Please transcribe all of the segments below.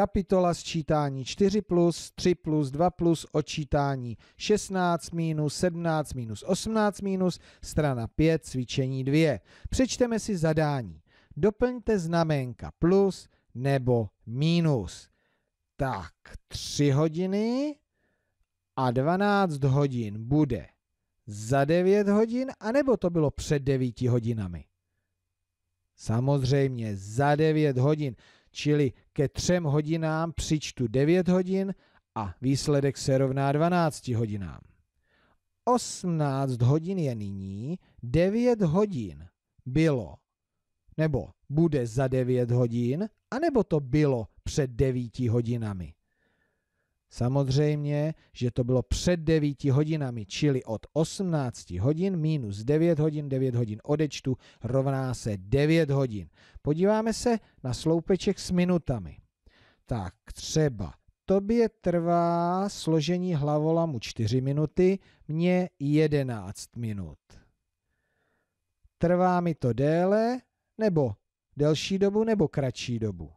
kapitola sčítání 4 plus, 3 plus, 2 plus, odčítání 16 minus, 17 minus, 18 minus, strana 5, cvičení 2. Přečteme si zadání. Doplňte znamenka plus nebo minus. Tak, 3 hodiny a 12 hodin bude za 9 hodin, anebo to bylo před 9 hodinami? Samozřejmě za 9 hodin čili ke třem hodinám přičtu 9 hodin a výsledek se rovná 12 hodinám. 18 hodin je nyní, 9 hodin bylo, nebo bude za 9 hodin, anebo to bylo před 9 hodinami. Samozřejmě, že to bylo před 9 hodinami, čili od 18 hodin minus 9 hodin, 9 hodin odečtu rovná se 9 hodin. Podíváme se na sloupeček s minutami. Tak třeba tobě trvá složení hlavolamu 4 minuty, mně 11 minut. Trvá mi to déle, nebo delší dobu, nebo kratší dobu?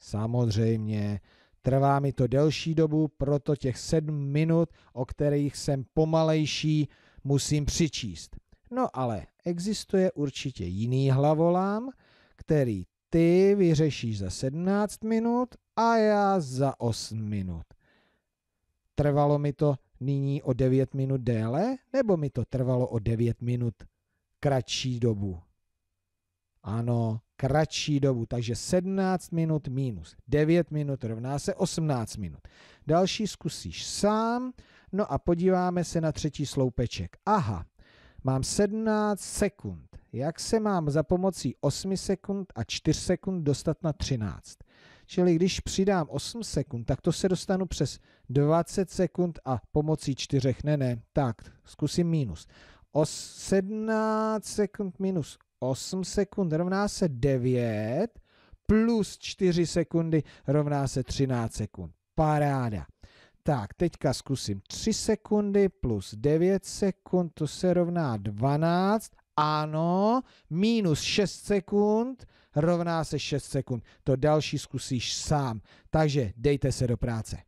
Samozřejmě, Trvá mi to delší dobu, proto těch sedm minut, o kterých jsem pomalejší, musím přičíst. No ale existuje určitě jiný hlavolám, který ty vyřešíš za 17 minut a já za 8 minut. Trvalo mi to nyní o 9 minut déle, nebo mi to trvalo o 9 minut kratší dobu? Ano, kratší dobu. Takže 17 minut minus 9 minut rovná se 18 minut. Další zkusíš sám, no a podíváme se na třetí sloupeček. Aha, mám 17 sekund. Jak se mám za pomocí 8 sekund a 4 sekund dostat na 13? Čili když přidám 8 sekund, tak to se dostanu přes 20 sekund a pomocí 4, ne, ne, tak, zkusím minus. 17 sekund minus 8 sekund rovná se 9 plus 4 sekundy rovná se 13 sekund. Paráda. Tak, teďka zkusím 3 sekundy plus 9 sekund, to se rovná 12. Ano, minus 6 sekund rovná se 6 sekund. To další zkusíš sám. Takže dejte se do práce.